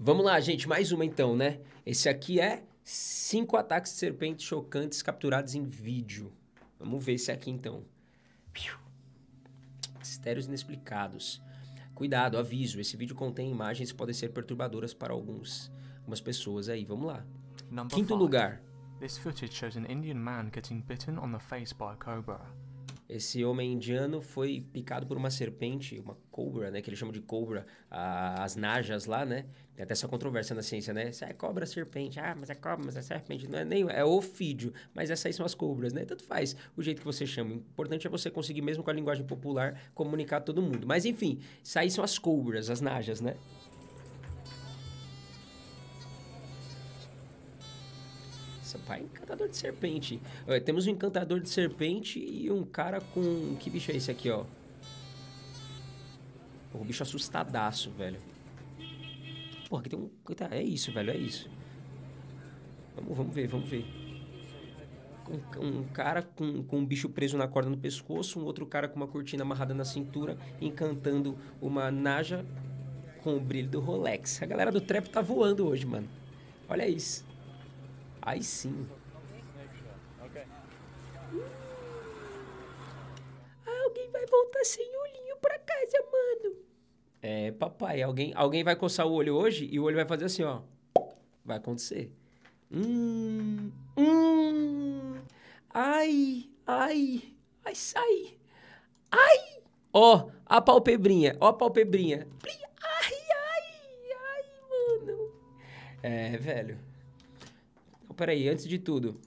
Vamos lá, gente, mais uma então, né? Esse aqui é cinco ataques de serpentes chocantes capturados em vídeo. Vamos ver esse aqui então. Mistérios inexplicados. Cuidado, aviso, esse vídeo contém imagens que podem ser perturbadoras para alguns, algumas pessoas aí. Vamos lá. Number Quinto five. lugar. This footage shows an Indian man getting bitten on the face by a cobra. Esse homem indiano foi picado por uma serpente, uma cobra, né? Que ele chama de cobra, a, as najas lá, né? Tem até essa controvérsia na ciência, né? Se é cobra, serpente. Ah, mas é cobra, mas é serpente. Não é nem... É ofídio. Mas essas aí são as cobras, né? Tanto faz o jeito que você chama. O importante é você conseguir, mesmo com a linguagem popular, comunicar todo mundo. Mas, enfim, isso aí são as cobras, as najas, né? pai é encantador de serpente. temos um encantador de serpente e um cara com. Que bicho é esse aqui, ó? o bicho assustadaço, velho. Porra, aqui tem um. Tá, é isso, velho, é isso. Vamos, vamos ver, vamos ver. Um, um, cara com, com um bicho preso na corda no pescoço, um outro cara com uma cortina amarrada na cintura, encantando uma naja com o brilho do Rolex. A galera do trap tá voando hoje, mano. Olha isso. Aí sim. Hum. Alguém vai voltar sem olhinho pra casa, mano. É, papai, alguém, alguém vai coçar o olho hoje e o olho vai fazer assim, ó. Vai acontecer. Hum, hum, ai, ai, ai, sai. Ai! Ó, a palpebrinha, ó a palpebrinha. Ai, ai, ai, mano. É, velho peraí, antes de tudo,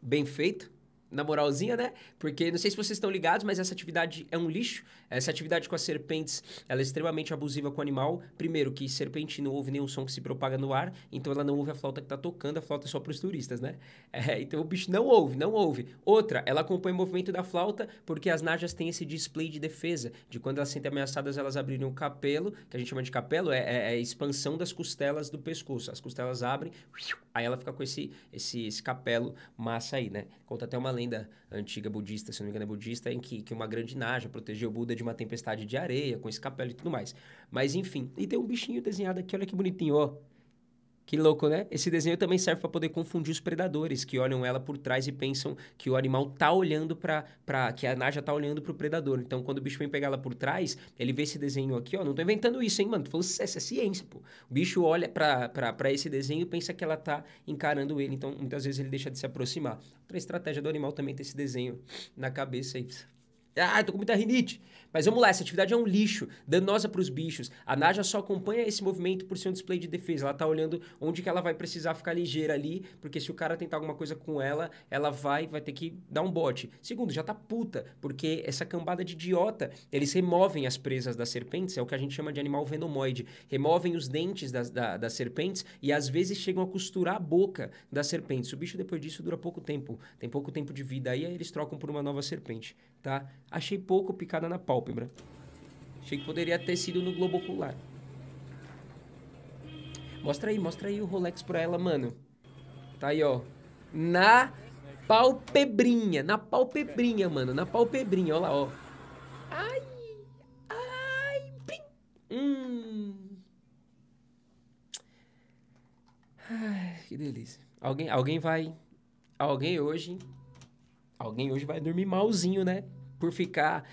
bem feito, na moralzinha, né? Porque não sei se vocês estão ligados, mas essa atividade é um lixo. Essa atividade com as serpentes, ela é extremamente abusiva com o animal. Primeiro, que serpente não ouve nenhum som que se propaga no ar, então ela não ouve a flauta que tá tocando, a flauta é só pros turistas, né? É, então o bicho não ouve, não ouve. Outra, ela acompanha o movimento da flauta porque as najas têm esse display de defesa, de quando elas sentem ameaçadas, elas abrirem o capelo, que a gente chama de capelo, é, é, é expansão das costelas do pescoço. As costelas abrem, aí ela fica com esse, esse, esse capelo massa aí, né? Conta até uma lenda lenda antiga budista, se não me engano é budista, em que, que uma grande naja protegeu o Buda de uma tempestade de areia, com esse capelo e tudo mais. Mas enfim, e tem um bichinho desenhado aqui, olha que bonitinho, ó. Que louco, né? Esse desenho também serve para poder confundir os predadores que olham ela por trás e pensam que o animal tá olhando para que a Naja tá olhando pro predador. Então, quando o bicho vem pegar ela por trás, ele vê esse desenho aqui, ó, não tô inventando isso, hein, mano? Tu falou, isso é ciência, pô. O bicho olha para esse desenho e pensa que ela tá encarando ele, então muitas vezes ele deixa de se aproximar. Outra estratégia do animal também é ter esse desenho na cabeça aí. Ah, tô com muita rinite. Mas vamos lá, essa atividade é um lixo, danosa para os bichos. A Naja só acompanha esse movimento por ser um display de defesa. Ela tá olhando onde que ela vai precisar ficar ligeira ali, porque se o cara tentar alguma coisa com ela, ela vai vai ter que dar um bote. Segundo, já tá puta, porque essa cambada de idiota, eles removem as presas das serpentes, é o que a gente chama de animal venomoide. Removem os dentes das, da, das serpentes e às vezes chegam a costurar a boca das serpentes. O bicho depois disso dura pouco tempo, tem pouco tempo de vida. Aí eles trocam por uma nova serpente tá? Achei pouco picada na pálpebra. Achei que poderia ter sido no globo ocular. Mostra aí, mostra aí o Rolex pra ela, mano. Tá aí, ó. Na palpebrinha, na palpebrinha, mano, na palpebrinha, ó lá, ó. Ai, ai, plim. Hum. Ai, que delícia. Alguém, alguém vai, alguém hoje, alguém hoje vai dormir malzinho, né? por ficar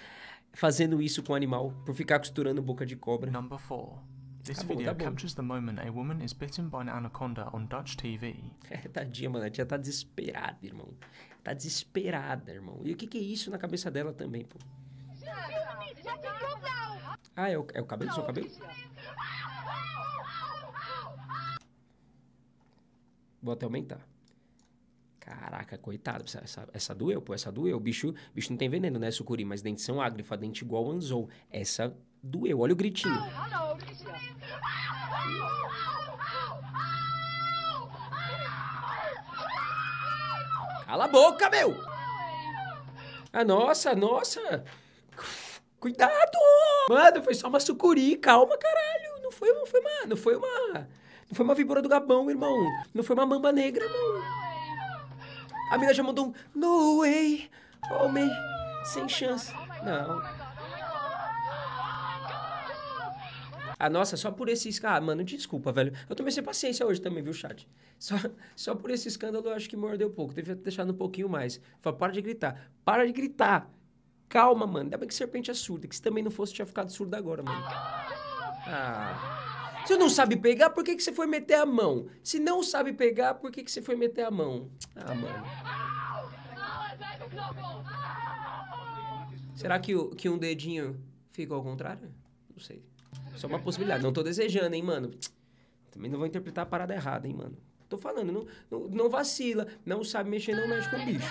fazendo isso com o animal, por ficar costurando boca de cobra. Number four. This tá bom, video tá bom. captures the moment a woman is bitten by an anaconda on Dutch TV. É, tadinha, mano. A tia tá desesperada, irmão. Tá desesperada, irmão. E o que, que é isso na cabeça dela também, pô? Ah, é o, é o cabelo? Seu cabelo? Vou até aumentar. Caraca, coitado, essa, essa, essa doeu, pô, essa doeu. Bicho, bicho não tem veneno, né, sucuri? Mas dentes são ágrifa, dente igual anzol. Essa doeu, olha o gritinho. Cala a boca, meu! Ah, nossa, nossa! Cuidado! Mano, foi só uma sucuri, calma, caralho! Não foi uma, foi uma, não foi uma, não foi uma víbora do gabão, irmão. Não foi uma mamba negra, irmão! A mina já mandou um No way, homem, oh, sem chance. Não. Ah, nossa, só por esse escândalo. Ah, mano, desculpa, velho. Eu tomei sem paciência hoje também, viu, chat? Só, só por esse escândalo eu acho que mordeu pouco. Devia ter deixado um pouquinho mais. Fala, para de gritar. Para de gritar. Calma, mano. Ainda bem que serpente é surda. Que se também não fosse, tinha ficado surda agora, mano. Ah. Se não sabe pegar, por que, que você foi meter a mão? Se não sabe pegar, por que, que você foi meter a mão? Ah, mano. Será que, que um dedinho ficou ao contrário? Não sei. Só uma possibilidade. Não tô desejando, hein, mano. Também não vou interpretar a parada errada, hein, mano. Tô falando, não, não, não vacila. Não sabe mexer, não mexe com o bicho.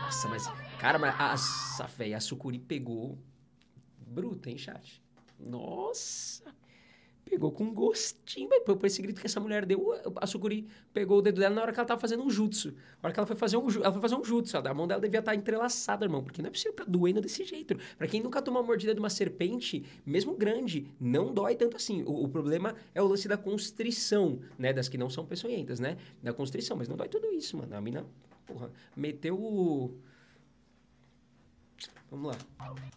Nossa, mas. Cara, mas. Nossa, velho. A Sucuri pegou. Bruta, hein, chat? Nossa! Pegou com gostinho, mas por esse grito que essa mulher deu, a Sucuri pegou o dedo dela na hora que ela tava fazendo um jutsu. Na hora que ela foi fazer um, ela foi fazer um jutsu, a mão dela devia estar tá entrelaçada, irmão, porque não é possível tá doendo desse jeito. Para quem nunca tomou a mordida de uma serpente, mesmo grande, não dói tanto assim. O, o, problema é o lance da constrição, né, das que não são peçonhentas, né, da constrição, mas não dói tudo isso, mano. A mina, porra, meteu o Vamos lá.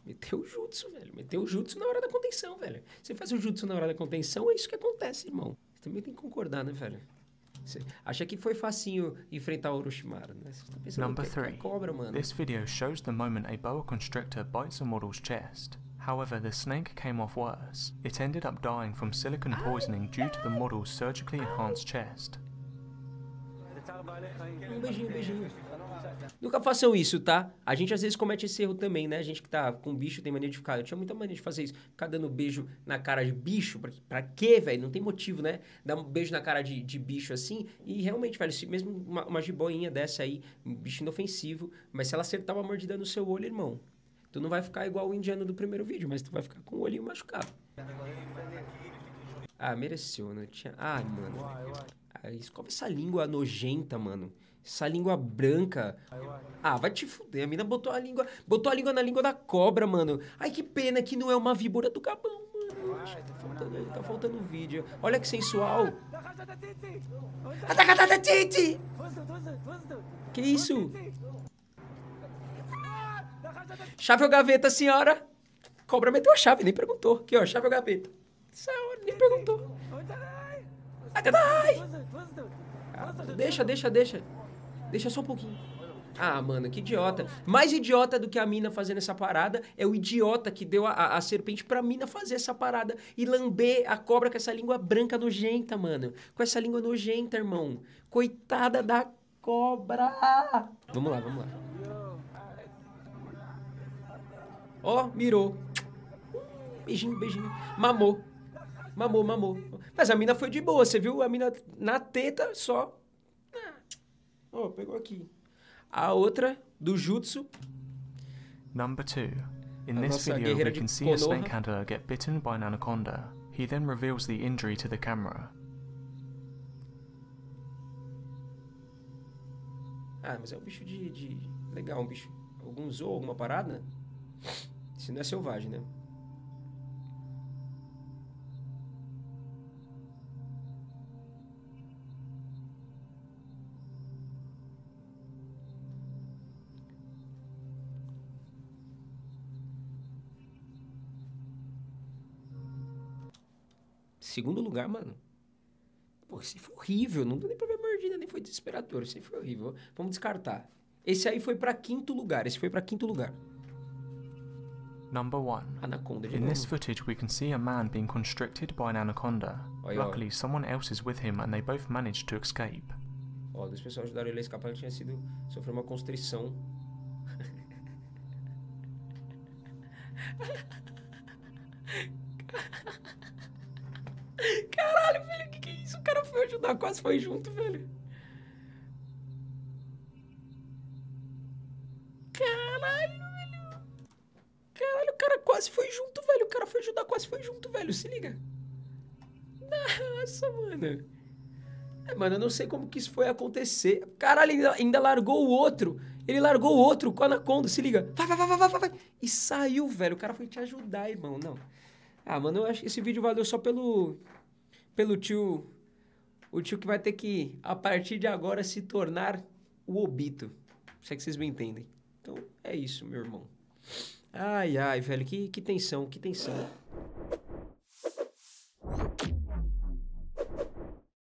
Meteu o jutsu, velho. Meteu o jutsu na hora da contenção, velho. Você faz o jutsu na hora da contenção, é isso que acontece, irmão. Você também tem que concordar, né, velho? Você acha que foi facinho enfrentar o Orochimaru, né? Você tá pensando Number que, é é three. cobra, mano. This video shows the moment a boa constrictor bites a model's chest. However, the snake came off worse. It ended up dying from silicon ah! poisoning due to the model's surgically enhanced chest. Um beijinho, um beijinho. Nunca façam isso, tá? A gente às vezes comete esse erro também, né? A gente que tá com bicho tem mania de ficar. Eu tinha muita mania de fazer isso. Ficar dando beijo na cara de bicho. Pra, pra quê, velho? Não tem motivo, né? Dar um beijo na cara de, de bicho assim. E realmente, velho, se mesmo uma, uma jiboinha dessa aí, um bicho inofensivo, mas se ela acertar uma mordida no seu olho, irmão, tu não vai ficar igual o indiano do primeiro vídeo, mas tu vai ficar com o olhinho machucado. Ah, mereceu, não né? tinha. Ah, mano. Escova essa língua nojenta, mano. Essa língua branca. Ah, vai te fuder. A mina botou a língua. Botou a língua na língua da cobra, mano. Ai, que pena que não é uma víbora do cabão, mano. tá faltando, tá faltando vídeo. Olha que sensual. Titi! Que isso? Chave ou gaveta, senhora? Cobra meteu a chave, nem perguntou. Aqui, ó, chave ou gaveta? Essa é nem perguntou. Ai, deixa, deixa, deixa. Deixa só um pouquinho. Ah, mano, que idiota. Mais idiota do que a mina fazendo essa parada é o idiota que deu a, a, a serpente pra mina fazer essa parada e lamber a cobra com essa língua branca nojenta, mano. Com essa língua nojenta, irmão. Coitada da cobra! Vamos lá, vamos lá. Ó, oh, mirou. Beijinho, beijinho. Mamou. Mamou, mamou. Mas a mina foi de boa, você viu a mina na teta só. Ah. Oh, pegou aqui. A outra, do Jutsu. Number two. In this video, we can see a snake handler get bitten by an anaconda. He then reveals the injury to the camera. Ah, mas é um bicho de. de... Legal, um bicho. Algum zoo, alguma parada? Isso não é selvagem, né? Segundo lugar, mano. Pô, esse foi horrível. Não deu nem pra ver mordida, nem foi desesperador. Esse foi horrível. Vamos descartar. Esse aí foi para quinto lugar. Esse foi para quinto lugar. Number one. Anaconda In this footage, we can see a man being constricted by an anaconda. Luckily, someone else is with him and they both managed to escape. Ó, dois pessoal ajudaram ele a escapar. Ele tinha sido sofreu uma constrição. foi ajudar, quase foi junto, velho. Caralho, velho. Caralho, o cara quase foi junto, velho. O cara foi ajudar, quase foi junto, velho. Se liga. Nossa, mano. É, mano, eu não sei como que isso foi acontecer. Caralho, ainda, ainda largou o outro. Ele largou o outro com a Anaconda, se liga. Vai, vai, vai, vai, vai, vai. E saiu, velho. O cara foi te ajudar, irmão. Não. Ah, mano, eu acho que esse vídeo valeu só pelo. pelo tio o tio que vai ter que, a partir de agora, se tornar o obito. Se é que vocês me entendem. Então, é isso, meu irmão. Ai, ai, velho, que, que tensão, que tensão.